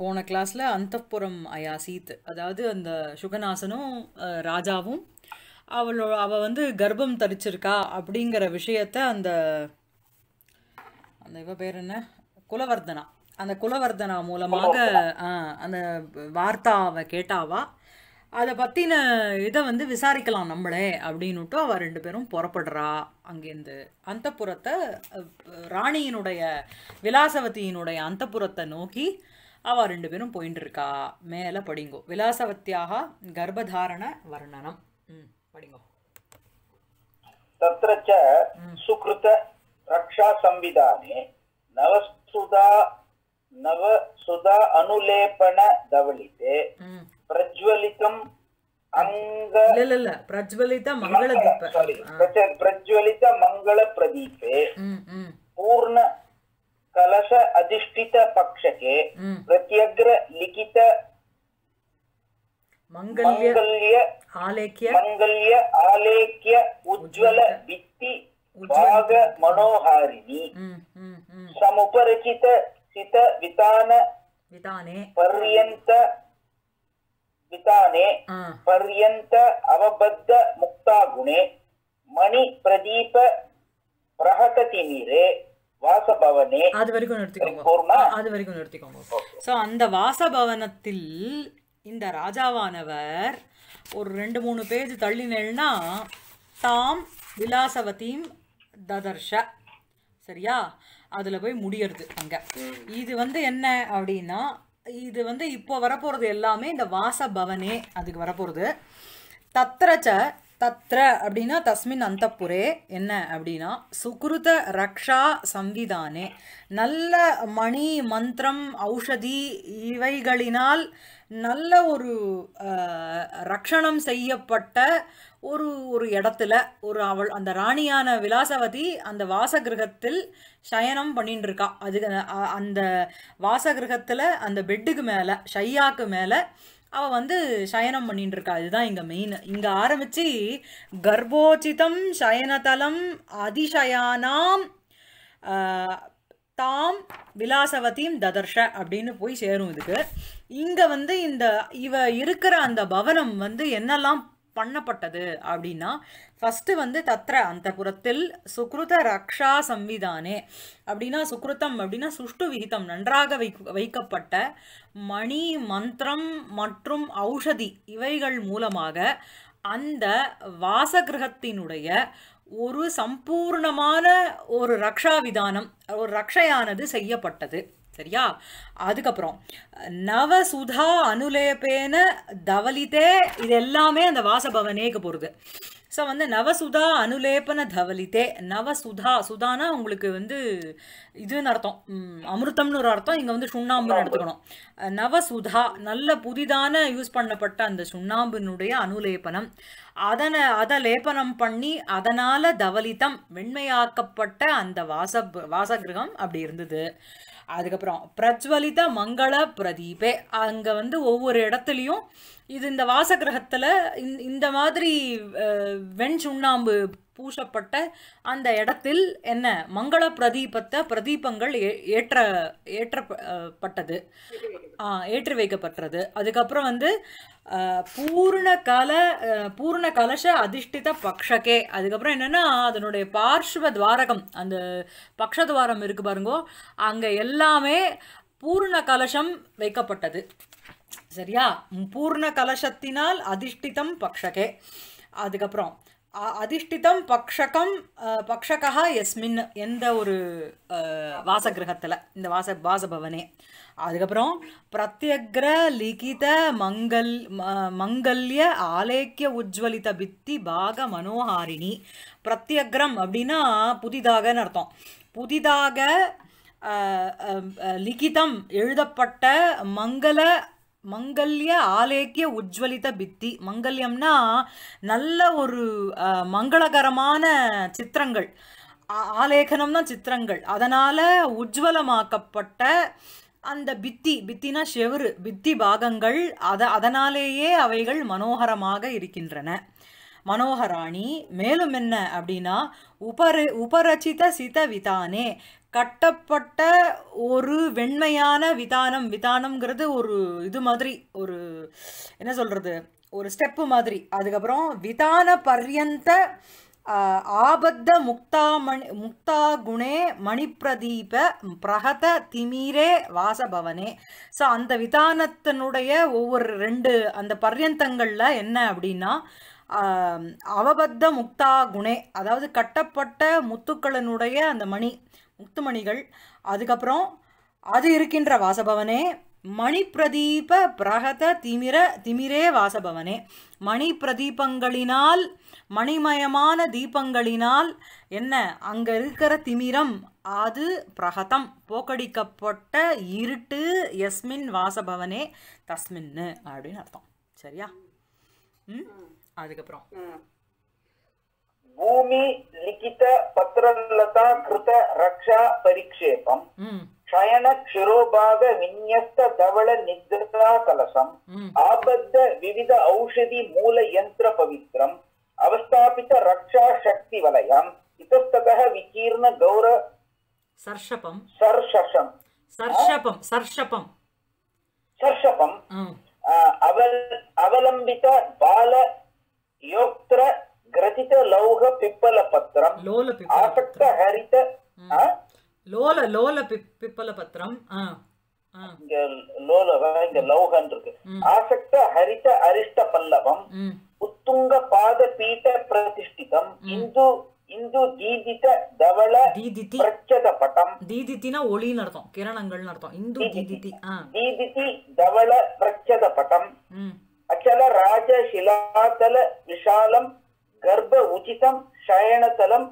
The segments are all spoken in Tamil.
போன கிளாஸ்ல அந்தப்புறம் அயாசித் அதாவது அந்த சுகநாசனும் ராஜாவும் அவளோ அவ வந்து கர்ப்பம் தரிச்சிருக்கா அப்படிங்கிற விஷயத்த அந்த அந்த இவ பேர் என்ன குலவர்தனா அந்த குலவர்தனா மூலமாக அந்த வார்த்தா கேட்டாவா அதை பற்றின இதை வந்து விசாரிக்கலாம் நம்மளே அப்படின்னுட்டு அவள் ரெண்டு பேரும் புறப்படுறா அங்கேருந்து அந்த புறத்தை ராணியினுடைய விலாசவத்தியினுடைய அந்த புறத்தை நோக்கி அவள் ரெண்டு பேரும் போயின்னு இருக்கா மேலே படிங்கோ விலாசவத்தியாக கர்ப்பதாரண வர்ணனம் ம் படிங்கோ तत्र च सुकृत நவசுதா नवसुधा नवसुधा अनुलेपणदवलिते பிரஜ்வலிதம் அங்க இல்ல இல்ல பிரஜ்வலித மங்கள தீப சாரி பிரஜ்வலித மங்கள பிரதீபே பூர்ண ಕಲಶ ಅಧಿಷ್ಠಿತ ಪಕ್ಷಕ್ಕೆ ಪ್ರತ್ಯಗ್ರ ಲಿಖಿತ ಮಂಗಲ್ಯ ಆಲೇಖ್ಯ ಮಂಗಲ್ಯ ಆಲೇಖ್ಯ ಉಜ್ವಲ ಭಿತ್ತಿ ಭಾಗ ಮನೋಹಾರಿಣಿ ಸಮುಪರಿಚಿತ ಸಿತ ವಿತಾನ ವಿತಾನೆ ಪರ್ಯಂತ विताने पर्यंत अवबद्ध मुक्तागुणे மணி பிரதீப பிரகதி நீரே வாசபவனே அது வரைக்கும் நிறுத்திக்கோங்க அது வரைக்கும் நிறுத்திக்கோங்க ஸோ அந்த வாசபவனத்தில் இந்த ராஜாவானவர் ஒரு ரெண்டு மூணு பேஜ் தள்ளினேன்னா தாம் விலாசவதியும் ததர்ஷ சரியா அதில் போய் முடியறது அங்கே இது வந்து என்ன அப்படின்னா இது வந்து இப்போ வரப்போகிறது எல்லாமே இந்த வாச பவனே அதுக்கு வரப்போகிறது தத்திரச்ச தத்ர அப்படின்னா தஸ்மின் அந்தப்புரே என்ன அப்படின்னா சுக்ருத ரக்ஷா சம்விதானே நல்ல மணி மந்திரம் ஔஷதி இவைகளினால் நல்ல ஒரு ரக்ஷணம் செய்யப்பட்ட ஒரு ஒரு இடத்துல ஒரு அவள் அந்த ராணியான விலாசவதி அந்த வாசகிரகத்தில் சயனம் பண்ணிட்டு இருக்கா அதுக்கு அந்த வாசகிருகத்தில் அந்த பெட்டுக்கு மேலே ஷையாக்கு மேலே அவள் வந்து சயனம் பண்ணிட்டு இருக்கா இதுதான் இங்கே மெயின் இங்கே ஆரம்பிச்சு கர்ப்போச்சிதம் சயனதலம் அதிசயானாம் தாம் விலாசவத்தையும் ததர்ஷ அப்படின்னு போய் சேரும் இதுக்கு இங்கே வந்து இந்த இவ இருக்கிற அந்த பவனம் வந்து என்னெல்லாம் பண்ணப்பட்டது அப்படின்னா ஃபஸ்ட்டு வந்து தத்ர அந்த புறத்தில் சுக்ருத ரக்ஷா சம்விதானே அப்படின்னா சுக்ருத்தம் அப்படின்னா சுஷ்டு விகிதம் நன்றாக வைக்கப்பட்ட மணி மந்திரம் மற்றும் ஔஷதி இவைகள் மூலமாக அந்த வாசகிரகத்தினுடைய ஒரு சம்பூர்ணமான ஒரு ரக்ஷா விதானம் ஒரு ரக்ஷையானது செய்யப்பட்டது சரியா அதுக்கப்புறம் நவசுதா அனுலேபேன தவலித்தே இது எல்லாமே அந்த வாசபவனேக்கு போகிறது ஸோ வந்து நவசுதா அனுலேபன தவலித்தே நவசுதா சுதானா உங்களுக்கு வந்து இதுன்னு அர்த்தம் அமிர்தம்னு ஒரு அர்த்தம் இங்கே வந்து சுண்ணாம்புன்னு எடுத்துக்கணும் நவசுதா நல்ல புதிதான யூஸ் பண்ணப்பட்ட அந்த சுண்ணாம்பினுடைய அனுலேபனம் அதனை அதை லேபனம் பண்ணி அதனால் தவலித்தம் வெண்மையாக்கப்பட்ட அந்த வாச வாசகிரகம் அப்படி இருந்தது அதுக்கப்புறம் பிரஜ்வலித மங்கள பிரதீபே அங்கே வந்து ஒவ்வொரு இடத்துலையும் இது இந்த வாசகிரகத்தில் இந்த மாதிரி வெண் சுண்ணாம்பு பூசப்பட்ட அந்த இடத்தில் என்ன மங்கள பிரதீபத்தை பிரதீபங்கள் ஏற்ற ஏற்றப்பட்டது ஏற்றி வைக்கப்பட்டது அதுக்கப்புறம் வந்து பூர்ண கல பூர்ண கலச அதிஷ்டித பக்ஷகே அதுக்கப்புறம் என்னென்னா அதனுடைய பார்ஷ்வ துவாரகம் அந்த பக்ஷ துவாரம் இருக்கு பாருங்கோ அங்கே எல்லாமே பூர்ண கலசம் வைக்கப்பட்டது சரியா பூர்ண கலசத்தினால் அதிஷ்டிதம் பக்ஷகே அதுக்கப்புறம் அதிஷ்டிதம் பக்ஷகம் பக்ஷகா எஸ்மின் எந்த ஒரு வாசகிரகத்தில் இந்த வாச வாசபவனே அதுக்கப்புறம் பிரத்யக்ர லிகித மங்கல் மங்கல்ய ஆலேக்கிய உஜ்வலித பித்தி பாக மனோஹாரிணி பிரத்யக்ரம் அப்படின்னா புதிதாகன்னு அர்த்தம் புதிதாக லிகிதம் எழுதப்பட்ட மங்கள மங்கல்ய ஆலேக்கிய உஜ்வலித பித்தி மங்கல்யம்னா நல்ல ஒரு மங்களகரமான சித்திரங்கள் ஆலேகனம் தான் சித்திரங்கள் அதனால் உஜ்வலமாக்கப்பட்ட அந்த பித்தி பித்தினா செவரு பித்தி பாகங்கள் அத அதனாலேயே அவைகள் மனோகரமாக இருக்கின்றன மனோகராணி மேலும் என்ன அப்படின்னா உபர உபரச்சித சித விதானே கட்டப்பட்ட ஒரு வெண்மையான விதானம் விதானம்ங்கிறது ஒரு இது மாதிரி ஒரு என்ன சொல்கிறது ஒரு ஸ்டெப்பு மாதிரி அதுக்கப்புறம் விதான பர்யந்த ஆபத்த முக்தா மணி முக்தா குணே மணிப்பிரதீப பிரகத திமீரே வாசபவனே ஸோ அந்த விதானத்தினுடைய ஒவ்வொரு ரெண்டு அந்த பர்யந்தங்களில் என்ன அப்படின்னா அவபத்த முக்தா குணே அதாவது கட்டப்பட்ட முத்துக்களினுடைய அந்த மணி முத்துமணிகள் அதுக்கப்புறம் அது இருக்கின்ற வாசபவனே மணி பிரதீப பிரகத திமிர திமிரே வாசபவனே மணி பிரதீபங்களினால் மணிமயமான தீபங்களினால் என்ன அங்கே இருக்கிற திமிரம் அது பிரகதம் போக்கடிக்கப்பட்ட இருட்டு எஸ்மின் வாசபவனே தஸ்மின்னு அப்படின்னு அர்த்தம் சரியா ம் அதுக்கப்புறம் ಭೂಮಿ ಲಿಖಿತ ಪತ್ರಲತಾ ಕೃತ ರಕ್ಷಾ ಪರಿಕ್ಷೇಪಂ ಶಯನ ಕ್ಷಿರೋಭಾಗ ವಿನ್ಯಸ್ತ ಧವಳ ನಿದ್ರಾ ಕಲಸಂ ಆಬದ್ಧ ವಿವಿಧ ಔಷಧಿ ಮೂಲ ಯಂತ್ರ ಪವಿತ್ರಂ ಅವಸ್ಥಾಪಿತ ರಕ್ಷಾ ಶಕ್ತಿ ವಲಯಂ ಇತಸ್ತತಃ ವಿಕೀರ್ಣ ಗೌರ ಸರ್ಷಪಂ ಸರ್ಷಷಂ ಸರ್ಷಪಂ ಸರ್ಷಪಂ ಸರ್ಷಪಂ ಅವಲಂಬಿತ ಬಾಲ ಯೋಕ್ತ್ರ గ్రథిత లౌహ పిప్పల పత్రం ఆసక్త హరిత லோல லோல பிப்பல பத்திரம் இங்க லோலவ இங்க லௌகன் இருக்கு ஆசக்த ஹரித அரிஷ்ட பல்லவம் உத்துங்க பாத பீட்ட பிரதிஷ்டிதம் இந்து இந்து தீதித தவள தீதிதி பிரச்சத பட்டம் தீதிதினா ஒளின்னு அர்த்தம் கிரணங்கள்னு அர்த்தம் இந்து தீதிதி தீதிதி தவள பிரச்சத பட்டம் அச்சல ராஜ சிலாதல விஷாலம் கர்ப்ப உச்சிதம் ஷயனதலம்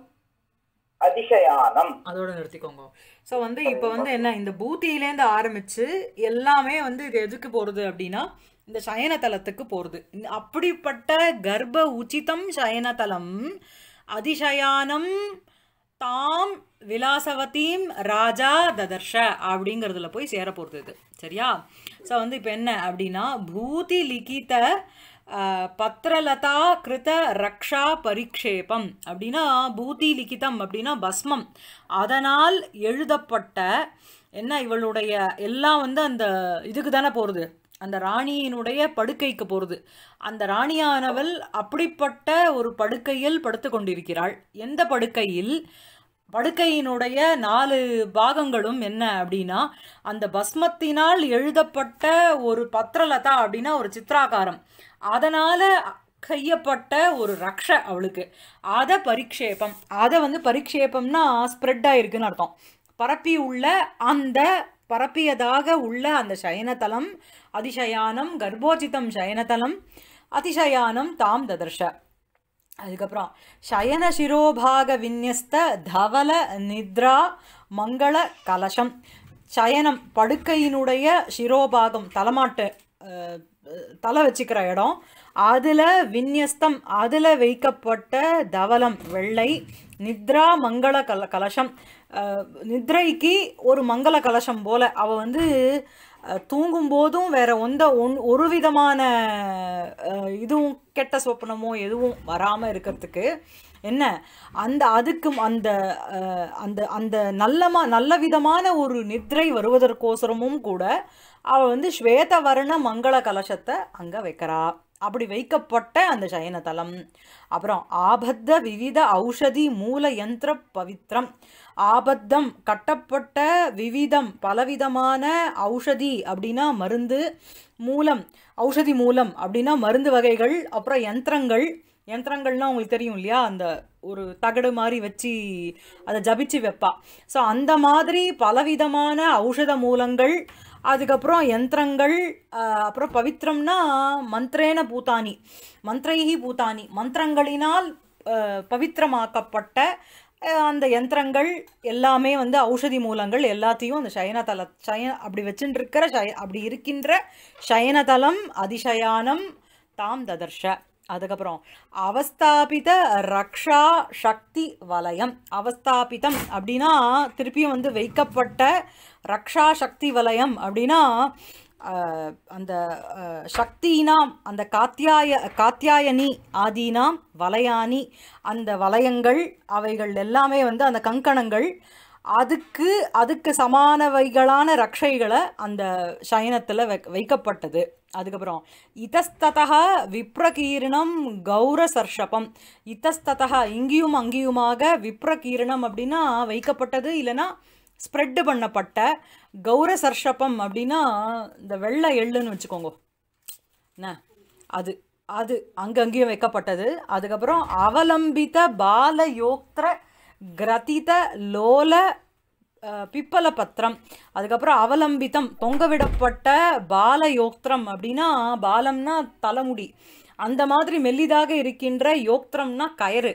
அதிசயானம் அதோட நிறுத்திக்கோங்க சோ வந்து இப்போ வந்து என்ன இந்த பூத்தியிலேருந்து ஆரம்பிச்சு எல்லாமே வந்து இது எதுக்கு போறது அப்படின்னா இந்த சயனதலத்துக்கு போறது அப்படிப்பட்ட கர்ப்ப உச்சிதம் சயனதலம் அதிசயானம் தாம் விலாசவதீம் ராஜா ததர்ஷ அப்படிங்கிறதுல போய் சேர போகிறது இது சரியா ஸோ வந்து இப்போ என்ன அப்படின்னா பூதி லிகித பத்ரலதா கிருத ரக்ஷா பரிக்ஷேபம் அப்படின்னா பூதி லிகிதம் அப்படின்னா பஸ்மம் அதனால் எழுதப்பட்ட என்ன இவளுடைய எல்லாம் வந்து அந்த இதுக்கு தானே போகிறது அந்த ராணியினுடைய படுக்கைக்கு போகிறது அந்த ராணியானவள் அப்படிப்பட்ட ஒரு படுக்கையில் படுத்து கொண்டிருக்கிறாள் எந்த படுக்கையில் படுக்கையினுடைய நாலு பாகங்களும் என்ன அப்படின்னா அந்த பஸ்மத்தினால் எழுதப்பட்ட ஒரு பத்திரலதா அப்படின்னா ஒரு சித்திராகாரம் அதனால் கையப்பட்ட ஒரு ரக்ஷ அவளுக்கு அதை பரிக்ஷேபம் அதை வந்து பரிக்ஷேபம்னா ஸ்ப்ரெட் ஆயிருக்குன்னு அர்த்தம் பரப்பி உள்ள அந்த பரப்பியதாக உள்ள அந்த சயனதலம் அதிசயானம் கர்ப்போஜிதம் சயனதலம் அதிசயானம் தாம் ததர்ஷ அதுக்கப்புறம் சயன சிரோபாக விநியஸ்த தவல நித்ரா மங்கள கலசம் சயனம் படுக்கையினுடைய சிரோபாகம் தலைமாட்டு தலை வச்சுக்கிற இடம் அதில் விநியஸ்தம் அதில் வைக்கப்பட்ட தவலம் வெள்ளை நித்ரா மங்கள கல கலசம் நித்ரைக்கு ஒரு மங்கள கலசம் போல் அவள் வந்து தூங்கும் போதும் வேற எந்த ஒன் ஒரு விதமான இதுவும் கெட்ட சொப்பனமோ எதுவும் வராமல் இருக்கிறதுக்கு என்ன அந்த அதுக்கும் அந்த அந்த அந்த நல்லமா நல்ல விதமான ஒரு நித்ரை வருவதற்கோசரமும் கூட அவள் வந்து ஸ்வேத வர்ண மங்கள கலசத்தை அங்கே வைக்கிறாள் அப்படி வைக்கப்பட்ட அந்த சயனதலம் அப்புறம் ஆபத்த விவித ஔஷதி மூல யந்திர பவித்ரம் ஆபத்தம் கட்டப்பட்ட விவிதம் பலவிதமான ஔஷதி அப்படின்னா மருந்து மூலம் ஔஷதி மூலம் அப்படின்னா மருந்து வகைகள் அப்புறம் யந்திரங்கள் யந்திரங்கள்னால் உங்களுக்கு தெரியும் இல்லையா அந்த ஒரு தகடு மாதிரி வச்சு அதை ஜபிச்சு வைப்பா ஸோ அந்த மாதிரி பலவிதமான ஔஷத மூலங்கள் அதுக்கப்புறம் யந்திரங்கள் அப்புறம் பவித்திரம்னா மந்திரேன பூத்தானி மந்திரைகி பூத்தானி மந்திரங்களினால் பவித்திரமாக்கப்பட்ட அந்த யந்திரங்கள் எல்லாமே வந்து ஔஷதி மூலங்கள் எல்லாத்தையும் அந்த சயனதல சய அப்படி வச்சுட்டு இருக்கிற சய அப்படி இருக்கின்ற சயனதலம் அதிசயானம் தாம் ததர்ஷ அதுக்கப்புறம் அவஸ்தாபித ரக்ஷா சக்தி வலயம் அவஸ்தாபிதம் அப்படின்னா திருப்பியும் வந்து வைக்கப்பட்ட ரக்ஷா சக்தி வலயம் அப்படின்னா அந்த சக்தினாம் அந்த காத்தியாய காத்தியாயனி ஆதீனாம் வலயானி அந்த வலயங்கள் அவைகள் எல்லாமே வந்து அந்த கங்கணங்கள் அதுக்கு அதுக்கு சமானவைகளான ரக்ஷைகளை அந்த சயனத்தில் வை வைக்கப்பட்டது அதுக்கப்புறம் இதஸ்ததா விப்ரகீரணம் கௌர சர்ஷபம் இதஸ்ததா இங்கேயும் அங்கேயுமாக விப்ரகீரணம் அப்படின்னா வைக்கப்பட்டது இல்லைன்னா ஸ்ப்ரெட்டு பண்ணப்பட்ட கௌர சர்ஷப்பம் அப்படின்னா இந்த வெள்ளை எள்ளுன்னு வச்சுக்கோங்க என்ன அது அது அங்கங்கேயும் வைக்கப்பட்டது அதுக்கப்புறம் அவலம்பித பால யோக்திர கிரதித லோல பிப்பல பத்திரம் அதுக்கப்புறம் அவலம்பித்தம் தொங்க விடப்பட்ட யோக்திரம் அப்படின்னா பாலம்னா தலைமுடி அந்த மாதிரி மெல்லிதாக இருக்கின்ற யோக்திரம்னா கயறு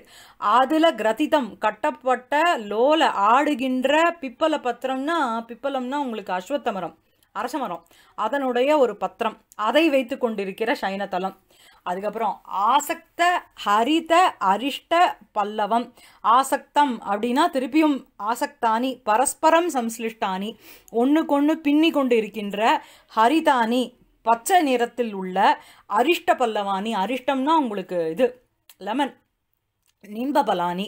அதில் கிரதிதம் கட்டப்பட்ட லோல ஆடுகின்ற பிப்பல பத்திரம்னா பிப்பலம்னா உங்களுக்கு அஸ்வத்த மரம் அரச மரம் அதனுடைய ஒரு பத்திரம் அதை வைத்து கொண்டிருக்கிற சைனதலம் அதுக்கப்புறம் ஆசக்த ஹரித அரிஷ்ட பல்லவம் ஆசக்தம் அப்படின்னா திருப்பியும் ஆசக்தானி பரஸ்பரம் சம்ஸ்லிஷ்டானி ஒன்றுக்கொன்று பின்னி கொண்டு இருக்கின்ற ஹரிதானி பச்சை நிறத்தில் உள்ள அரிஷ்ட பல்லவாணி அரிஷ்டம்னா உங்களுக்கு இது லெமன் நிம்பபலானி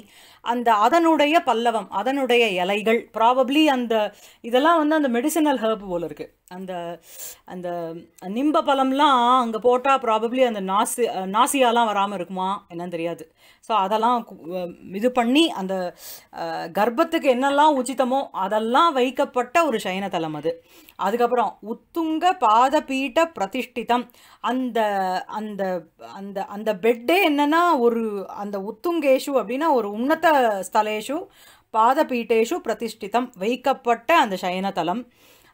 அந்த அதனுடைய பல்லவம் அதனுடைய இலைகள் ப்ராபப்ளி அந்த இதெல்லாம் வந்து அந்த மெடிசினல் ஹர்ப் போல் இருக்குது அந்த அந்த நிம்ப பழம்லாம் அங்கே போட்டால் ப்ராபப்ளி அந்த நாசி நாசியாலாம் வராமல் இருக்குமா என்னன்னு தெரியாது ஸோ அதெல்லாம் இது பண்ணி அந்த கர்ப்பத்துக்கு என்னெல்லாம் உச்சிதமோ அதெல்லாம் வைக்கப்பட்ட ஒரு சைன அது அதுக்கப்புறம் உத்துங்க பாத பீட்ட பிரதிஷ்டிதம் அந்த அந்த அந்த அந்த பெட்டே என்னென்னா ஒரு அந்த உத்துங்கேஷு அப்படின்னா ஒரு உன்னத ஸ்தலேஷு பாதபீட்டேஷு பிரதிஷ்டிதம் வைக்கப்பட்ட அந்த சயனதலம்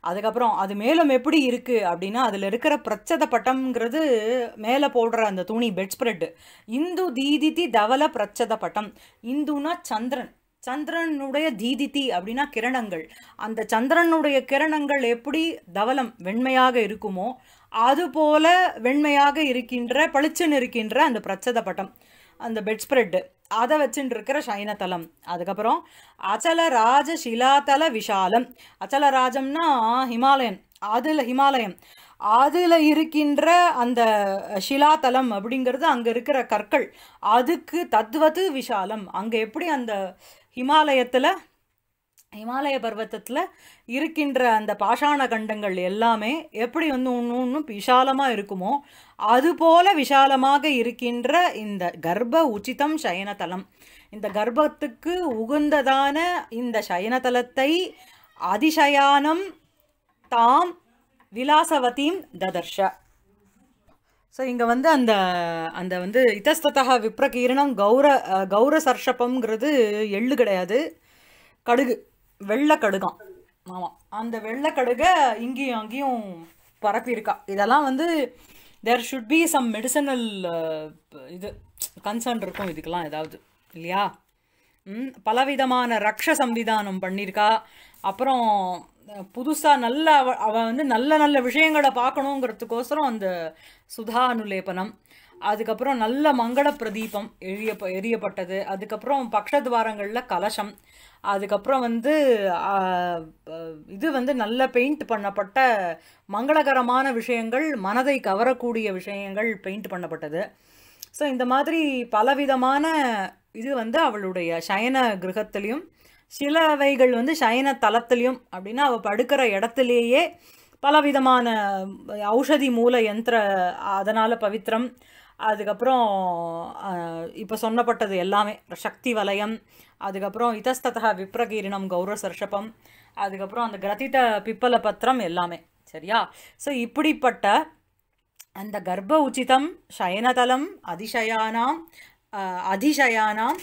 அதுக்கப்புறம் அது மேலும் எப்படி இருக்குது அப்படின்னா அதில் இருக்கிற பிரச்சத பட்டம்ங்கிறது மேலே போடுற அந்த துணி பெட் ஸ்ப்ரெட்டு இந்து தீதித்தி தவல பிரச்சத பட்டம் இந்துனா சந்திரன் சந்திரனுடைய தீதித்தி அப்படின்னா கிரணங்கள் அந்த சந்திரனுடைய கிரணங்கள் எப்படி தவலம் வெண்மையாக இருக்குமோ அதுபோல வெண்மையாக இருக்கின்ற பளிச்சுன்னு இருக்கின்ற அந்த பிரச்சத பட்டம் அந்த பெட் ஸ்ப்ரெட்டு அதை வச்சுட்டு இருக்கிற சைனத்தலம் அதுக்கப்புறம் அச்சலராஜ சிலாத்தல விஷாலம் அச்சலராஜம்னா ஹிமாலயன் அதில் ஹிமாலயம் அதில் இருக்கின்ற அந்த சிலாத்தலம் அப்படிங்கிறது அங்கே இருக்கிற கற்கள் அதுக்கு தத்வது விஷாலம் அங்கே எப்படி அந்த ஹிமாலயத்தில் ஹிமாலய பர்வத்தத்தில் இருக்கின்ற அந்த பாஷாண கண்டங்கள் எல்லாமே எப்படி வந்து ஒன்று ஒன்றும் விஷாலமாக இருக்குமோ அதுபோல விஷாலமாக இருக்கின்ற இந்த கர்ப்ப உச்சிதம் சயனதலம் இந்த கர்ப்பத்துக்கு உகுந்ததான இந்த சயனதலத்தை அதிசயானம் தாம் விலாசவதீம் ததர்ஷ ஸோ இங்கே வந்து அந்த அந்த வந்து இதஸ்ததா விப்ரகீரணம் கௌர கௌர சர்ஷபம்ங்கிறது எள்ளு கிடையாது கடுகு வெள்ளக்கடுகாம் ஆமாம் அந்த வெள்ளக்கடுகை இங்கேயும் அங்கேயும் பரப்பியிருக்கா இதெல்லாம் வந்து there should be some medicinal இது கன்சர்ன் இருக்கும் இதுக்கெல்லாம் ஏதாவது இல்லையா பலவிதமான ரக்ஷ சம்விதானம் பண்ணியிருக்கா அப்புறம் புதுசாக நல்ல அவள் வந்து நல்ல நல்ல விஷயங்களை பார்க்கணுங்கிறதுக்கோசரம் அந்த சுதா அனுலேபனம் அதுக்கப்புறம் நல்ல மங்கள பிரதீபம் எரிய எரியப்பட்டது அதுக்கப்புறம் பக்ஷத்வாரங்களில் கலசம் அதுக்கப்புறம் வந்து இது வந்து நல்ல பெயிண்ட் பண்ணப்பட்ட மங்களகரமான விஷயங்கள் மனதை கவரக்கூடிய விஷயங்கள் பெயிண்ட் பண்ணப்பட்டது ஸோ இந்த மாதிரி பலவிதமான இது வந்து அவளுடைய சயன கிரகத்துலேயும் சிலவைகள் வந்து சயன தளத்துலேயும் அப்படின்னா அவள் படுக்கிற இடத்துலேயே பலவிதமான ஔஷதி மூல யந்திர அதனால் பவித்திரம் அதுக்கப்புறம் இப்போ சொன்னப்பட்டது எல்லாமே சக்தி வலயம் அதுக்கப்புறம் இதஸ்ததா விப்ரகீரணம் கௌரவ சர்ஷபம் அதுக்கப்புறம் அந்த கிரதித பிப்பல பத்திரம் எல்லாமே சரியா ஸோ இப்படிப்பட்ட அந்த கர்ப்ப உச்சிதம் சயனதலம் அதிசயானாம் அதிசயானாம்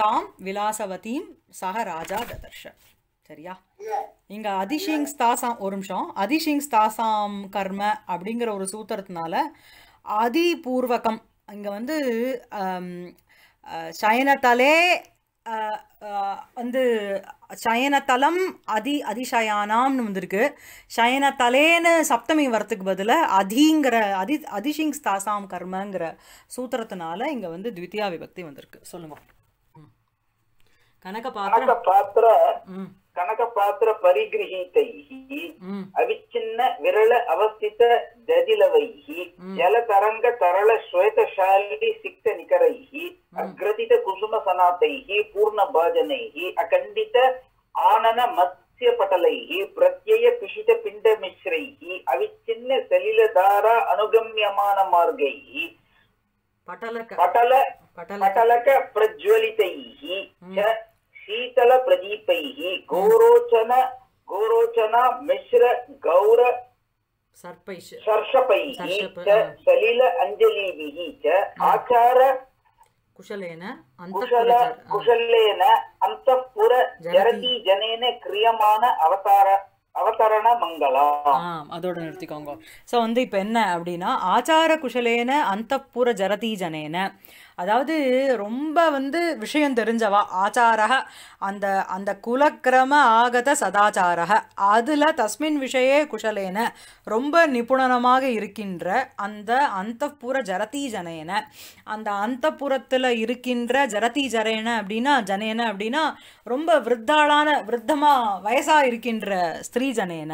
தாம் விலாசவதீம் சக ராஜா ததர்ஷ சரியா இங்கே அதிஷிங் ஸ்தாசாம் ஒரு நிமிஷம் அதிஷிங் ஸ்தாசாம் கர்ம அப்படிங்கிற ஒரு சூத்திரத்தினால அதிபூர்வகம் இங்கே வந்து சயனத்தலே வந்து சயனத்தலம் அதி அதிசயானாம்னு வந்திருக்கு சயனத்தலேன்னு சப்தமி வரத்துக்கு பதிலாக அதிங்கிற அதி அதிசிங் தாசாம் கர்மங்கிற சூத்திரத்தினால இங்கே வந்து த்வித்தியா விபக்தி வந்திருக்கு சொல்லுங்க கனக பாத்திர பாத்திர కనకపాత్ర పరిగృహీతై అవిచ్ఛిన్న విరళ అవస్థిత జదిలవై జలతరంగ తరళ శ్వేతశాలి సిక్త నికరై అగ్రతిత కుసుమ సనాతై పూర్ణ భాజనై అఖండిత ఆనన మత్స్య పటలై ప్రత్యయ పిషిత పిండ మిశ్రై అవిచ్ఛిన్న సలిలధార అనుగమ్యమాన మార్గై పటలక పటల పటలక ప్రజ్వలితై சீதள பிரதீபைகி கௌரோச்சன கௌரோச்சனா மிஸ்ர கௌர என்ன அப்படின்னா ஆச்சார அவதாரணமங்களா அதோட நிறுத்திக்கோங்க குஷலேன அந்த ஜரதி ஜனேன அதாவது ரொம்ப வந்து விஷயம் தெரிஞ்சவா ஆச்சாரக அந்த அந்த குலக்கிரம ஆகத சதாச்சாரக அதில் தஸ்மின் விஷயே குஷலேன ரொம்ப நிபுணனமாக இருக்கின்ற அந்த அந்தப்புற ஜரதி அந்த அந்தப்புறத்தில் இருக்கின்ற ஜரதீஜரேன அப்படின்னா ஜனேன அப்படின்னா ரொம்ப விருத்தாளான விருத்தமாக வயசாக இருக்கின்ற ஸ்திரீஜனேன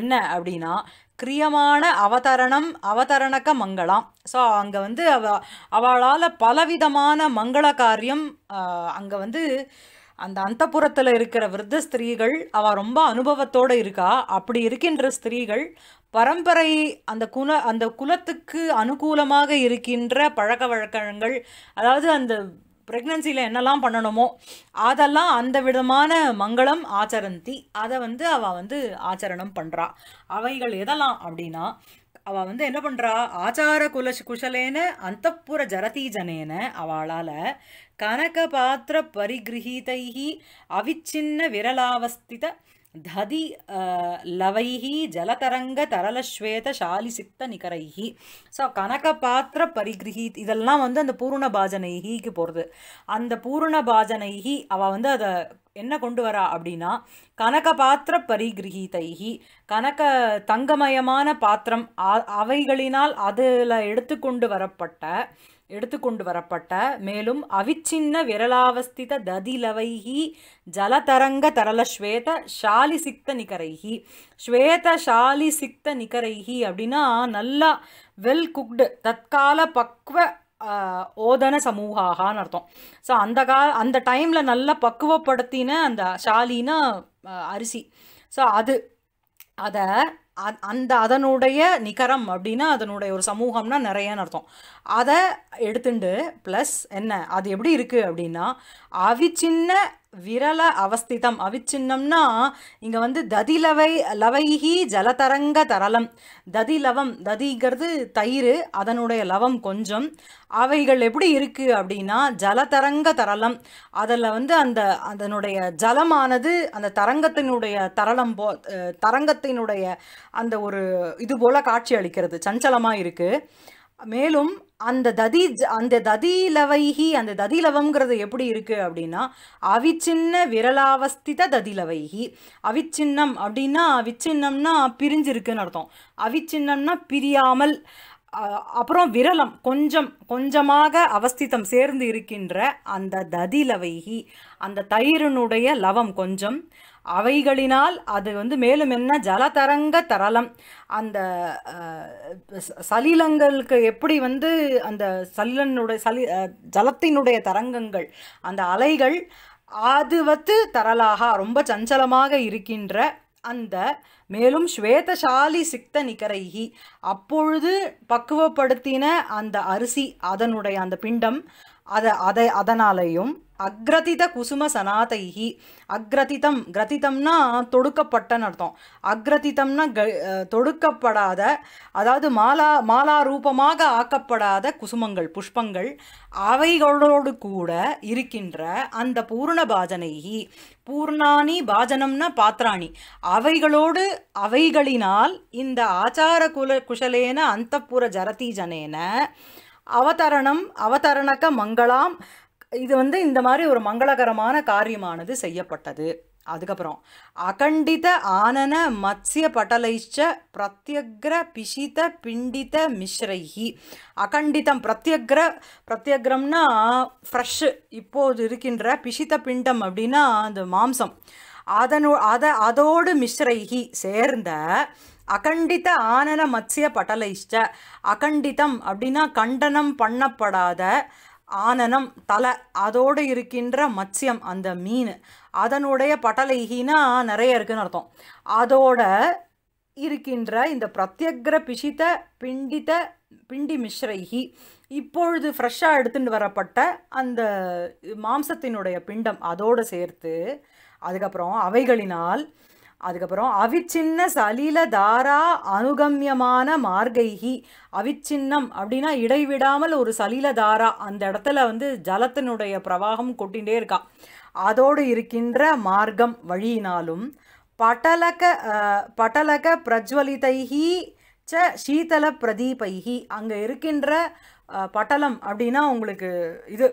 என்ன அப்படின்னா கிரியமான அவதரணம் அவதரணக்க மங்களாம் ஸோ அங்கே வந்து அவ அவளால் பலவிதமான மங்கள காரியம் அங்கே வந்து அந்த அந்த புறத்தில் இருக்கிற விருத்த ஸ்திரீகள் அவள் ரொம்ப அனுபவத்தோடு இருக்கா அப்படி இருக்கின்ற ஸ்திரீகள் பரம்பரை அந்த குண அந்த குலத்துக்கு அனுகூலமாக இருக்கின்ற பழக்க வழக்கங்கள் அதாவது அந்த ப்ரெக்னன்சியில் என்னெல்லாம் பண்ணணுமோ அதெல்லாம் அந்த விதமான மங்களம் ஆச்சரந்தி அதை வந்து அவள் வந்து ஆச்சரணம் பண்ணுறா அவைகள் எதெல்லாம் அப்படின்னா அவள் வந்து என்ன பண்ணுறா ஆச்சார குலஷ் குஷலேன அந்தப்புற ஜரதி ஜனேன அவளால் கனக பாத்திர பரிகிரகீதைகி அவிச்சின்ன விரலாவஸ்தித ததி லவைஹி ஜலதரங்க தரலஸ்வேத சாலிசித்த நிகரைஹி ஸோ கனக பாத்திர பரிகிரகி இதெல்லாம் வந்து அந்த பூர்ண பாஜனைகிக்கு போகிறது அந்த பூர்ண பாஜனைகி அவள் வந்து அதை என்ன கொண்டு வரா அப்படின்னா கனக பாத்திர பரிகிரகிதைகி கனக தங்கமயமான பாத்திரம் அவைகளினால் அதில் எடுத்துக்கொண்டு வரப்பட்ட எடுத்துக்கொண்டு வரப்பட்ட மேலும் அவிச்சின்ன விரலாவஸ்தித ததிலவைகி ஜலதரங்க தரல ஸ்வேத ஷாலி சித்த நிகரைகி ஸ்வேத ஷாலி சித்த நிகரைகி அப்படின்னா நல்லா வெல் குக்டு தற்கால பக்வ ஓதன சமூகாகான்னு அர்த்தம் ஸோ அந்த கா அந்த டைமில் நல்லா பக்குவப்படுத்தின அந்த ஷாலினா அரிசி ஸோ அது அதை அந்த அதனுடைய நிகரம் அப்படின்னா அதனுடைய ஒரு சமூகம்னா நிறையன்னு அர்த்தம் அதை எடுத்துண்டு ப்ளஸ் என்ன அது எப்படி இருக்குது அப்படின்னா அவிச்சின்ன விரல அவஸ்திதம் அவிச்சின்னம்னா இங்கே வந்து ததிலவை லவைகி ஜலதரங்க தரலம் ததிலவம் ததிங்கிறது தயிர் அதனுடைய லவம் கொஞ்சம் அவைகள் எப்படி இருக்குது அப்படின்னா ஜலதரங்க தரலம் அதில் வந்து அந்த அதனுடைய ஜலமானது அந்த தரங்கத்தினுடைய தரளம் போ தரங்கத்தினுடைய அந்த ஒரு இது போல் காட்சி அளிக்கிறது சஞ்சலமாக இருக்குது மேலும் அந்த ததி அந்த ததிலவைகி அந்த ததிலவங்கிறது எப்படி இருக்குது அப்படின்னா அவிச்சின்ன விரலாவஸ்தித ததிலவைகி அவிச்சின்னம் அப்படின்னா அவிச்சின்னம்னா பிரிஞ்சிருக்குன்னு அர்த்தம் அவிச்சின்னம்னா பிரியாமல் அப்புறம் விரலம் கொஞ்சம் கொஞ்சமாக அவஸ்தித்தம் சேர்ந்து இருக்கின்ற அந்த ததிலவைகி அந்த தயிரினுடைய லவம் கொஞ்சம் அவைகளினால் அது வந்து மேலும் என்ன ஜலதரங்க தரலம் அந்த சலிலங்களுக்கு எப்படி வந்து அந்த சலிலனுடைய சலி ஜலத்தினுடைய தரங்கங்கள் அந்த அலைகள் அது வந்து தரலாக ரொம்ப சஞ்சலமாக இருக்கின்ற அந்த மேலும் ஸ்வேதசாலி சித்த நிகரைகி அப்பொழுது பக்குவப்படுத்தின அந்த அரிசி அதனுடைய அந்த பிண்டம் அதை அதை அதனாலையும் அக்ரதித குசும சனாதைகி அக்ரதிதம் கிரதிதம்னா தொடுக்கப்பட்டன்னு அர்த்தம் அக்ரதிதம்னா க தொடுக்கப்படாத அதாவது மாலா மாலா ரூபமாக ஆக்கப்படாத குசுமங்கள் புஷ்பங்கள் அவைகளோடு கூட இருக்கின்ற அந்த பூர்ண பாஜனைகி பூர்ணானி பாஜனம்னா பாத்திராணி அவைகளோடு அவைகளினால் இந்த ஆச்சார குல குஷலேன அந்த புற ஜரதி ஜனேன அவதரணம் அவதரணக மங்களாம் இது வந்து இந்த மாதிரி ஒரு மங்களகரமான காரியமானது செய்யப்பட்டது அதுக்கப்புறம் அகண்டித ஆனன மத்ய பட்டலைச்ச பிரத்யக்ர பிஷித பிண்டித மிஸ்ரைஹி அகண்டிதம் பிரத்யக்ர பிரத்யக்ரம்னா ஃப்ரெஷ்ஷு இப்போது இருக்கின்ற பிஷித பிண்டம் அப்படின்னா அந்த மாம்சம் அதனோ அதை அதோடு மிஸ்ரைஹி சேர்ந்த அகண்டித ஆனன மத்ய பட்டலைச்ச அகண்டிதம் அப்படின்னா கண்டனம் பண்ணப்படாத ஆனனம் தலை அதோடு இருக்கின்ற மத்சியம் அந்த மீன் அதனுடைய பட்டலைகினா நிறைய இருக்குன்னு அர்த்தம் அதோட இருக்கின்ற இந்த பிரத்யக்ர பிஷித்த பிண்டித பிண்டி மிஸ்ரைகி இப்பொழுது ஃப்ரெஷ்ஷாக எடுத்துகிட்டு வரப்பட்ட அந்த மாம்சத்தினுடைய பிண்டம் அதோடு சேர்த்து அதுக்கப்புறம் அவைகளினால் அதுக்கப்புறம் அவிச்சின்ன சலில தாரா அனுகமியமான மார்கைகி அவிச்சின்னம் அப்படின்னா இடைவிடாமல் ஒரு சலில தாரா அந்த இடத்துல வந்து ஜலத்தினுடைய பிரவாகம் கொட்டிகிட்டே இருக்கா அதோடு இருக்கின்ற மார்க்கம் வழியினாலும் பட்டலக பட்டலக பிரஜ்வலிதைகி ச சீதல பிரதீபைகி அங்கே இருக்கின்ற பட்டலம் அப்படின்னா உங்களுக்கு இது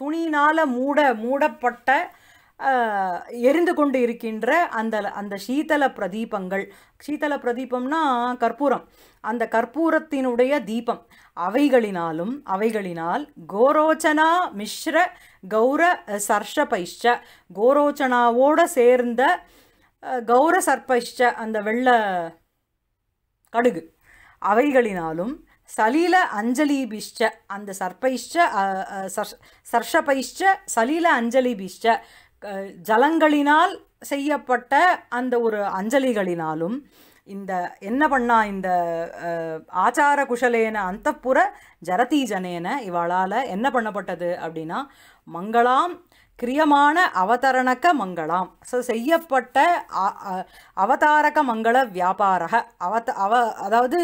துணினால் மூட மூடப்பட்ட எரிந்து கொண்டு இருக்கின்ற அந்த அந்த சீதள பிரதீபங்கள் சீதள பிரதீபம்னா கற்பூரம் அந்த கற்பூரத்தினுடைய தீபம் அவைகளினாலும் அவைகளினால் கோரோச்சனா மிஸ்ர கௌர சர்ஷபைஷ்ட கோரோச்சனாவோடு சேர்ந்த கௌர சர்பைஷ்ட அந்த வெள்ள கடுகு அவைகளினாலும் சலீல அஞ்சலி அஞ்சலிபிஷ்ட அந்த சர்பைஷ்ட சர்ஷபைஷ்ட சலீல அஞ்சலி அஞ்சலிபிஷ்ட ஜலங்களினால் செய்யப்பட்ட அந்த ஒரு அஞ்சலிகளினாலும் இந்த என்ன பண்ணா இந்த ஆச்சார குஷலேன அந்த புற ஜனேன இவளால் என்ன பண்ணப்பட்டது அப்படின்னா மங்களாம் கிரியமான அவதரணக்க மங்களாம் ஸோ செய்யப்பட்ட அவதாரக மங்கள வியாபார அவத அவ அதாவது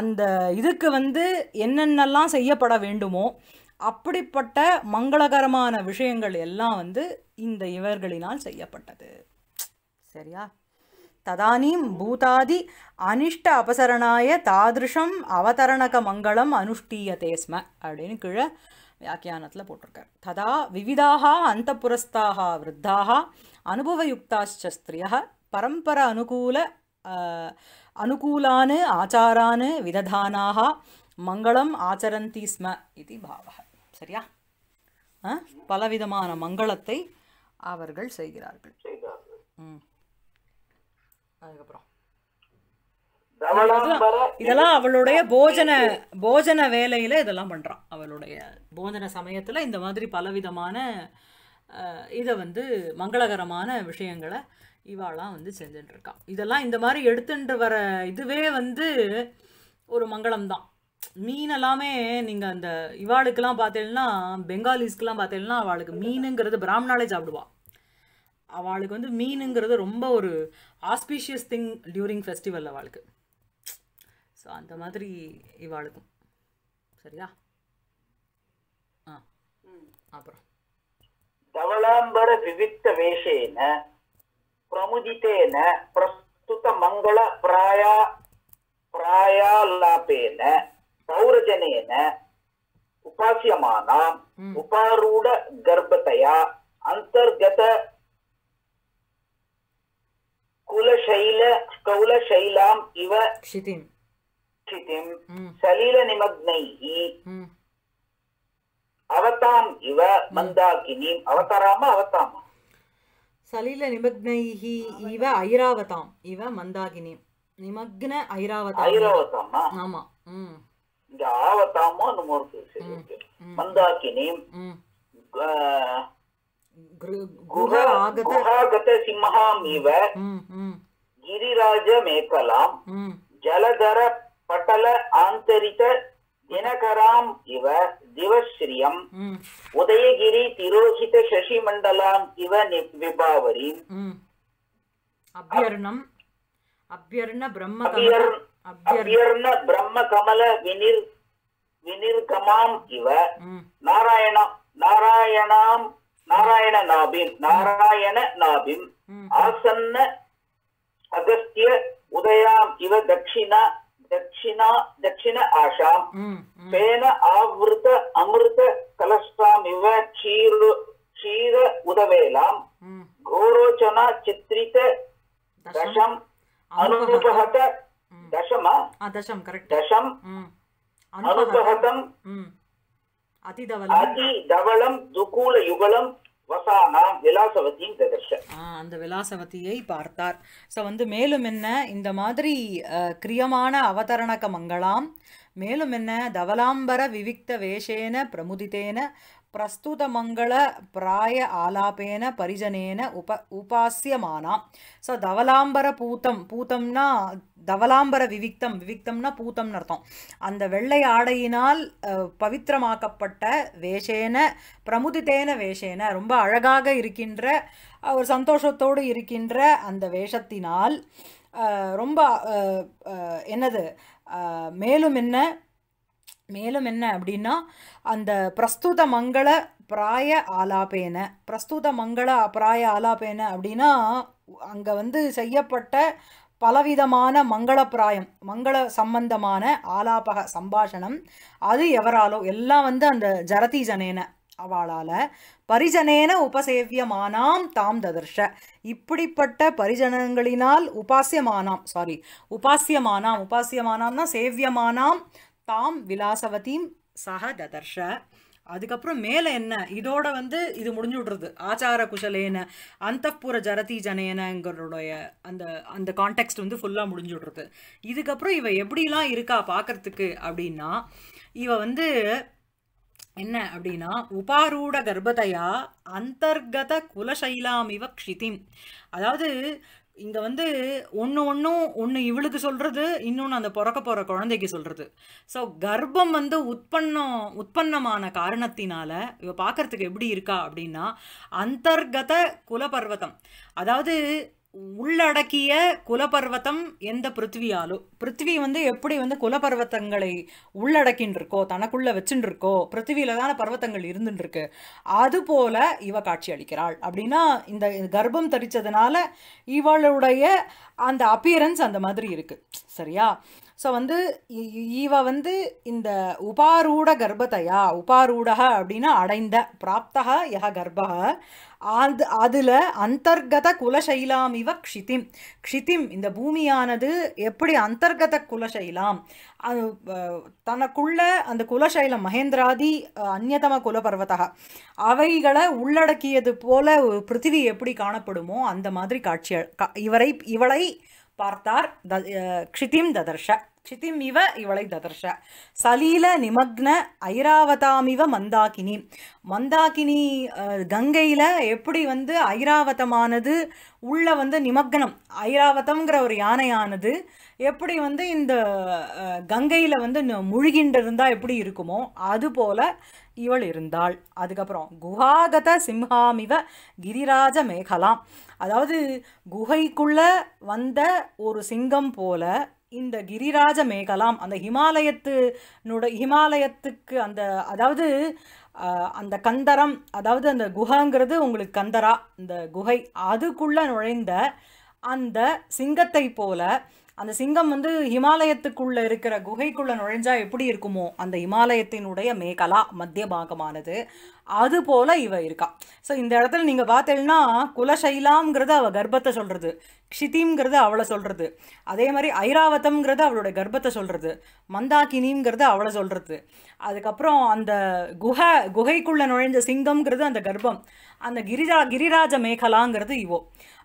அந்த இதுக்கு வந்து என்னென்னலாம் செய்யப்பட வேண்டுமோ அப்படிப்பட்ட மங்களகரமான விஷயங்கள் எல்லாம் வந்து இந்த இவர்களினால் செய்யப்பட்டது சரியா ததானீம் பூதாதி அனிஷ்ட அபசரணாய தாதிருஷம் அவதரணக மங்களம் அனுஷ்டீயதே ஸ்ம அப்படின்னு கீழே வியாக்கியானத்தில் போட்டிருக்கார் ததா விவிதாக அந்த புரஸ்தாக விருத்தாக அனுபவயுக்தாச்ச பரம்பர அனுகூல அனுகூலான் ஆச்சாரான் விததானாக மங்களம் ஆச்சரந்தி ஸ்ம இது பாவம் சரியா பலவிதமான மங்களத்தை அவர்கள் செய்கிறார்கள் அதுக்கப்புறம் இதெல்லாம் அவளுடைய போஜன போஜன வேலையில இதெல்லாம் பண்றான் அவளுடைய போஜன சமயத்துல இந்த மாதிரி பலவிதமான இதை வந்து மங்களகரமான விஷயங்களை இவாளாம் வந்து செஞ்சுட்டு இருக்கான் இதெல்லாம் இந்த மாதிரி எடுத்துட்டு வர இதுவே வந்து ஒரு மங்களம்தான் மீன் எல்லாமே நீங்கள் அந்த இவாளுக்கெல்லாம் பார்த்தீங்கன்னா பெங்காலிஸ்க்கெல்லாம் பார்த்தீங்கன்னா அவளுக்கு மீனுங்கிறது பிராமணாலே சாப்பிடுவா அவளுக்கு வந்து மீனுங்கிறது ரொம்ப ஒரு ஆஸ்பீஷியஸ் திங் டியூரிங் ஃபெஸ்டிவல் அவளுக்கு ஸோ அந்த மாதிரி இவாளுக்கும் சரியா ஆ அப்புறம் தவளாம்பர விவித்த வேஷேன பிரமுதித்தேன பிரஸ்துத மங்கள பிராயா பிராயாலாபேன பௌரஜனேன உபாசியமானாம் உபாரூட கர்ப்பதையா அந்தர்கத குலசைல கௌலசைலாம் இவ क्षितिम् क्षितिम् सलिलनिमग्नैः அவதாம் இவ மந்தாகினிம் அவதாராம அவதாமா சலீல நிமக்னைஹி இவ ஐராவதாம் இவ மந்தாகினிம் நிமக்ன ஐராவதாம் ஐராவதாமா ஆமா ம் இந்த ஆவத்தாமோ ஒரு பேர் இருக்கு மந்தாக்கினி குஹாகத சிம்மஹாமீவ கிரிராஜ மேகலாம் ஜலதர பட்டல ஆந்தரித தினகராம் இவ திவஸ்ரீயம் உதயகிரி திரோஹித மண்டலாம் இவ விபாவரி அபியர்ணம் அபியர்ண பிரம்ம அவ்யர்ண பிரம்ம கமல வினிர் வினிர்கமாம் இவ நாராயணம் நாராயணாம் நாராயண நாபிம் நாராயண நாபிம் ஆசன்ன அகஸ்திய உதயாம் இவ தட்சிணா தட்சிணா தட்சிண ஆஷாம் தேன ஆவிருத அமிர்த கலஸ்டாம் இவ க்ஷீரு க்ஷீர உதவேலாம் கோரோச்சனா சித்திரித தசம் அனுபகத அந்த விலாசவத்தியை பார்த்தார் சோ வந்து மேலும் என்ன இந்த மாதிரி கிரியமான அவதரணக்க மங்களாம் மேலும் என்ன தவலாம்பர விவிக்த வேஷேன பிரமுதித்தேன பிரஸ்துத மங்கள பிராய ஆலாபேன பரிஜனேன உப உபாசியமானாம் ஸோ தவலாம்பர பூத்தம் பூத்தம்னா தவலாம்பர விவிக்தம் விவிக்தம்னா பூத்தம்னு அர்த்தம் அந்த வெள்ளை ஆடையினால் பவித்திரமாக்கப்பட்ட வேஷேன பிரமுதித்தேன வேஷேன ரொம்ப அழகாக இருக்கின்ற ஒரு சந்தோஷத்தோடு இருக்கின்ற அந்த வேஷத்தினால் ரொம்ப என்னது மேலும் என்ன மேலும் என்ன அப்படின்னா அந்த பிரஸ்துத மங்கள பிராய ஆலாபேன பிரஸ்துத மங்கள பிராய ஆலாபேன அப்படின்னா அங்கே வந்து செய்யப்பட்ட பலவிதமான மங்கள பிராயம் மங்கள சம்பந்தமான ஆலாபக சம்பாஷணம் அது எவராலோ எல்லாம் வந்து அந்த ஜரதி ஜனேன அவளால் பரிஜனேன உபசேவியமானாம் தாம் ததர்ஷ இப்படிப்பட்ட பரிஜனங்களினால் உபாசியமானாம் சாரி உபாசியமானாம் உபாசியமானாம்னா சேவியமானாம் தாம் விலாசவதீம் சக ததர்ஷ அதுக்கப்புறம் மேலே என்ன இதோட வந்து இது முடிஞ்சு விடுறது ஆச்சார குஷலேன அந்த புற ஜரதி ஜனேனங்கிறோடைய அந்த அந்த கான்டெக்ட் வந்து ஃபுல்லாக முடிஞ்சு விடுறது இதுக்கப்புறம் இவ எப்படிலாம் இருக்கா பார்க்கறதுக்கு அப்படின்னா இவ வந்து என்ன அப்படின்னா உபாரூட கர்ப்பதையா அந்தர்கத குலசைலாமிவ க்ஷிதிம் அதாவது இங்கே வந்து ஒன்று ஒன்றும் ஒன்று இவளுக்கு சொல்கிறது இன்னொன்று அந்த பிறக்க போகிற குழந்தைக்கு சொல்கிறது ஸோ கர்ப்பம் வந்து உற்பன்னம் உற்பன்னமான காரணத்தினால இவ பார்க்குறதுக்கு எப்படி இருக்கா அப்படின்னா அந்தர்கத குலபர்வதம் அதாவது உள்ளடக்கிய குலபர்வத்தம் எந்த பிருத்திவியாலோ பிருத்திவி வந்து எப்படி வந்து குலபர்வத்தங்களை உள்ளடக்கின்னு இருக்கோ தனக்குள்ள வச்சுட்டு இருக்கோ பிருத்திவியில தான பர்வத்தங்கள் இருந்துட்டு இருக்கு அது போல இவ காட்சி அளிக்கிறாள் அப்படின்னா இந்த கர்ப்பம் தரிச்சதுனால இவளுடைய அந்த அப்பியரன்ஸ் அந்த மாதிரி இருக்கு சரியா ஸோ வந்து இவ வந்து இந்த உபாரூட கர்ப்பத்தையா உபாரூடக அப்படின்னா அடைந்த பிராப்தக யக கர்ப்பக அது அதில் அந்தர்கத குலசைலாம் இவ க்ஷிதிம் க்ஷிதிம் இந்த பூமியானது எப்படி அந்தர்கத குலசைலாம் அது தனக்குள்ள அந்த குலசைலம் மகேந்திராதி அந்நதம குலபர்வத்தக அவைகளை உள்ளடக்கியது போல பிருத்திவி எப்படி காணப்படுமோ அந்த மாதிரி காட்சிகள் இவரை இவளை பார்த்தார் த க்ஷிதிம் ததர்ஷ சிதிமிவ இவளை ததர்ஷ சலீல நிமக்ன ஐராவதாமிவ மந்தாகினி மந்தாகினி கங்கையில் எப்படி வந்து ஐராவதமானது உள்ள வந்து நிமக்னம் ஐராவதம்ங்கிற ஒரு யானையானது எப்படி வந்து இந்த கங்கையில் வந்து முழுகின்றிருந்தால் எப்படி இருக்குமோ போல இவள் இருந்தாள் அதுக்கப்புறம் குஹாகத சிம்ஹாமிவ கிரிராஜ மேகலாம் அதாவது குகைக்குள்ளே வந்த ஒரு சிங்கம் போல இந்த கிரிராஜ மேகலாம் அந்த ஹிமாலயத்துனுடைய ஹிமாலயத்துக்கு அந்த அதாவது அந்த கந்தரம் அதாவது அந்த குஹாங்கிறது உங்களுக்கு கந்தரா இந்த குகை அதுக்குள்ளே நுழைந்த அந்த சிங்கத்தை போல அந்த சிங்கம் வந்து ஹிமாலயத்துக்குள்ள இருக்கிற குகைக்குள்ள நுழைஞ்சா எப்படி இருக்குமோ அந்த ஹிமாலயத்தினுடைய மேகலா மத்திய பாகமானது அது போல இவ இருக்கா ஸோ இந்த இடத்துல நீங்க பார்த்தீங்கன்னா குலசைலாம்ங்கிறது அவ கர்ப்பத்தை சொல்றது க்ஷிதிங்கிறது அவளை சொல்றது அதே மாதிரி ஐராவதம்ங்கிறது அவளுடைய கர்ப்பத்தை சொல்றது மந்தாகினிங்கிறது அவளை சொல்றது அதுக்கப்புறம் அந்த குஹை குகைக்குள்ள நுழைஞ்ச சிங்கம்ங்கிறது அந்த கர்ப்பம் அந்த கிரிரா கிரிராஜ மேகலாங்கிறது இவோ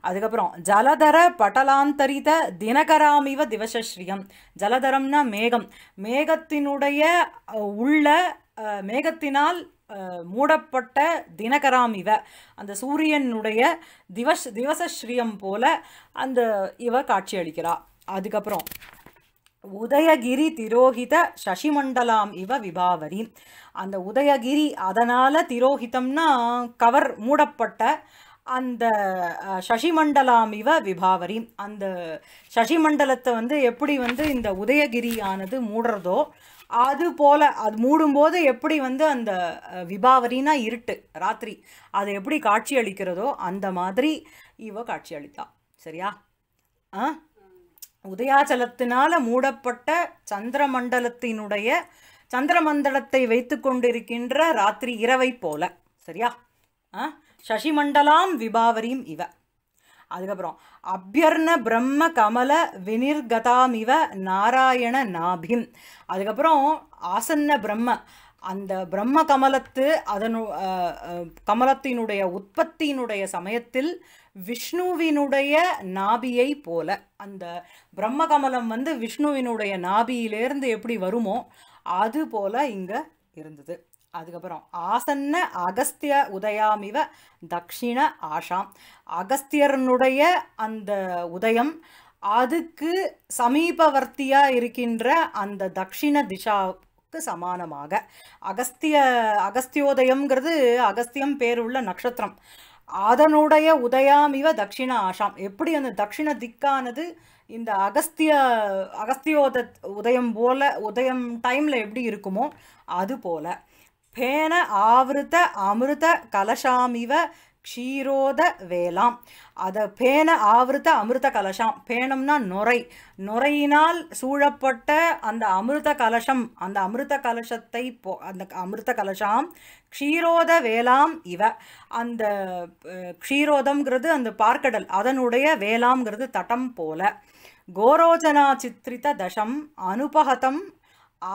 அதுக்கப்புறம் ஜலதர பட்டலாந்தரித தினகராமிவ திவசஸ்ரீயம் ஜலதரம்னா மேகம் மேகத்தினுடைய உள்ள மேகத்தினால் மூடப்பட்ட தினகராம் இவ அந்த சூரியனுடைய திவஸ் திவசஸ்ரீயம் போல அந்த இவ அளிக்கிறா அதுக்கப்புறம் உதயகிரி திரோகித சசிமண்டலாம் இவ விபாவரி அந்த உதயகிரி அதனால் திரோகிதம்னா கவர் மூடப்பட்ட அந்த சசிமண்டலாம் இவ விபாவரி அந்த சசிமண்டலத்தை வந்து எப்படி வந்து இந்த உதயகிரியானது மூடுறதோ அது போல் அது மூடும்போது எப்படி வந்து அந்த விபாவரினா இருட்டு ராத்திரி அது எப்படி காட்சி அளிக்கிறதோ அந்த மாதிரி இவ காட்சி அளித்தா சரியா ஆ உதயாச்சலத்தினால் மூடப்பட்ட சந்திரமண்டலத்தினுடைய சந்திரமண்டலத்தை வைத்து கொண்டிருக்கின்ற ராத்திரி இரவை போல சரியா ஆ சசிமண்டலாம் விபாவரியும் இவ அதுக்கப்புறம் அபியர்ண பிரம்ம கமல வினிர்கதாம் இவ நாராயண நாபிம் அதுக்கப்புறம் ஆசன்ன பிரம்ம அந்த பிரம்ம கமலத்து அதனு கமலத்தினுடைய உற்பத்தியினுடைய சமயத்தில் விஷ்ணுவினுடைய நாபியை போல அந்த பிரம்ம கமலம் வந்து விஷ்ணுவினுடைய நாபியிலேருந்து எப்படி வருமோ அது போல இங்கே இருந்தது அதுக்கப்புறம் ஆசன்ன அகஸ்திய உதயாமிவ தக்ஷிண ஆஷாம் அகஸ்தியர்னுடைய அந்த உதயம் அதுக்கு சமீபவர்த்தியாக இருக்கின்ற அந்த தக்ஷிண திசாவுக்கு சமானமாக அகஸ்திய அகஸ்தியோதயம்ங்கிறது அகஸ்தியம் பேருள்ள நட்சத்திரம் அதனுடைய உதயாம் தக்ஷிண ஆஷாம் எப்படி அந்த தக்ஷிண திக்கானது இந்த அகஸ்திய அகஸ்தியோத உதயம் போல உதயம் டைமில் எப்படி இருக்குமோ அது போல் ஃபேன ஆவிருத்த அமிர்த கலசாமிவ க்ஷீரோத வேலாம் அதை பேன ஆவிருத்த அமிர்த கலசம் பேணம்னா நுரை நுரையினால் சூழப்பட்ட அந்த அமிர்த கலசம் அந்த அமிர்த கலசத்தை போ அந்த அமிர்த கலசம் க்ஷீரோத வேளாம் இவ அந்த க்ஷீரோதம்ங்கிறது அந்த பார்க்கடல் அதனுடைய வேலாம்ங்கிறது தட்டம் போல கோரோஜனா சித்திரித தசம் அனுபகதம்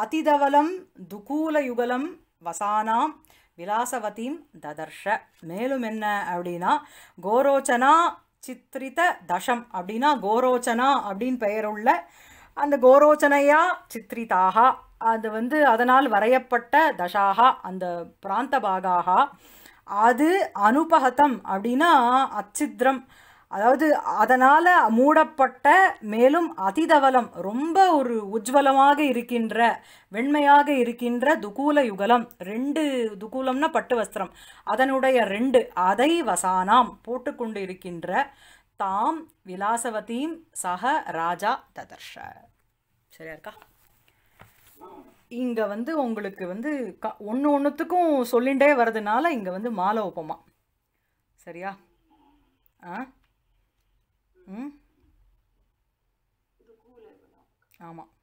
அதிதவலம் துகூல யுகலம் வசானாம் விலாசவதீம் ததர்ஷ மேலும் என்ன அப்படின்னா கோரோச்சனா சித்திரித தசம் அப்படின்னா கோரோச்சனா அப்படின்னு பெயருள்ள அந்த கோரோச்சனையா சித்திரிதாக அது வந்து அதனால் வரையப்பட்ட தசாக அந்த பிராந்த பாகாக அது அனுபகத்தம் அப்படின்னா அச்சித்திரம் அதாவது அதனால் மூடப்பட்ட மேலும் அதிதவலம் ரொம்ப ஒரு உஜ்வலமாக இருக்கின்ற வெண்மையாக இருக்கின்ற துகூல யுகலம் ரெண்டு துகூலம்னா பட்டு வஸ்திரம் அதனுடைய ரெண்டு அதை வசானாம் போட்டுக்கொண்டு இருக்கின்ற தாம் விலாசவதீம் சக ராஜா ததர்ஷ சரியா இருக்கா இங்கே வந்து உங்களுக்கு வந்து க ஒன்று ஒன்றுத்துக்கும் சொல்லிகிட்டே வரதுனால இங்கே வந்து மாலை ஒப்பமா சரியா ஆ ம் ஆமாம்